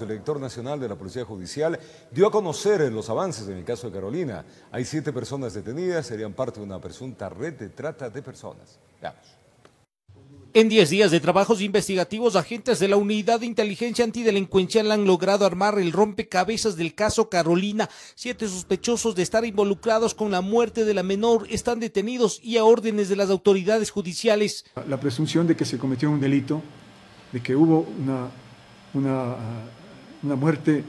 El director nacional de la Policía Judicial dio a conocer los avances en el caso de Carolina. Hay siete personas detenidas, serían parte de una presunta red de trata de personas. Veamos. En 10 días de trabajos investigativos, agentes de la Unidad de Inteligencia Antidelincuencial han logrado armar el rompecabezas del caso Carolina. Siete sospechosos de estar involucrados con la muerte de la menor están detenidos y a órdenes de las autoridades judiciales. La presunción de que se cometió un delito, de que hubo una, una una muerte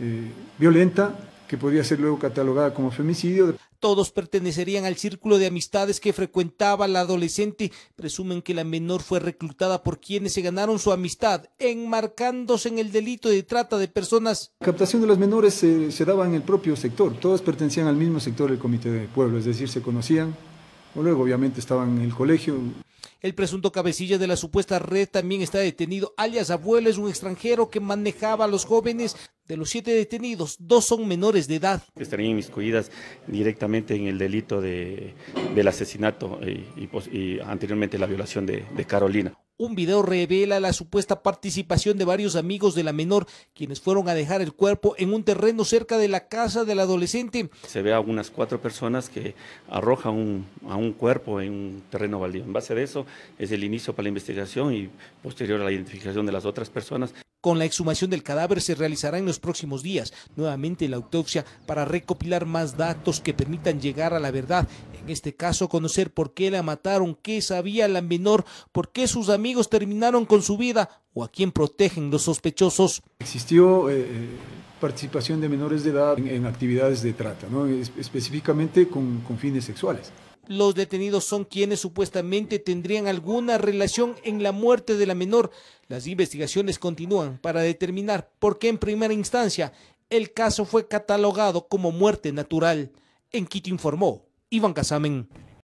eh, violenta que podía ser luego catalogada como femicidio. Todos pertenecerían al círculo de amistades que frecuentaba la adolescente. Presumen que la menor fue reclutada por quienes se ganaron su amistad, enmarcándose en el delito de trata de personas. La captación de las menores eh, se daba en el propio sector. Todas pertenecían al mismo sector del Comité de Pueblo, es decir, se conocían. O luego, obviamente, estaban en el colegio. El presunto cabecilla de la supuesta red también está detenido. Alias Abuelo es un extranjero que manejaba a los jóvenes. De los siete detenidos, dos son menores de edad. Estarían inmiscuidas directamente en el delito del asesinato eh, y, anteriormente la violación de Carolina. Un video revela la supuesta participación de varios amigos de la menor, quienes fueron a dejar el cuerpo en un terreno cerca de la casa del adolescente. Se ve a unas cuatro personas que arrojan a un cuerpo en un terreno baldío. En base a eso es el inicio para la investigación y posterior a la identificación de las otras personas. Con la exhumación del cadáver se realizará en los próximos días nuevamente la autopsia para recopilar más datos que permitan llegar a la verdad. En este caso, conocer por qué la mataron, qué sabía la menor, por qué sus amigos terminaron con su vida o a quién protegen los sospechosos. Existió eh, eh, participación de menores de edad en, actividades de trata, específicamente con fines sexuales. Los detenidos son quienes supuestamente tendrían alguna relación en la muerte de la menor. Las investigaciones continúan para determinar por qué en primera instancia el caso fue catalogado como muerte natural. En Quito informó Iván Casamen.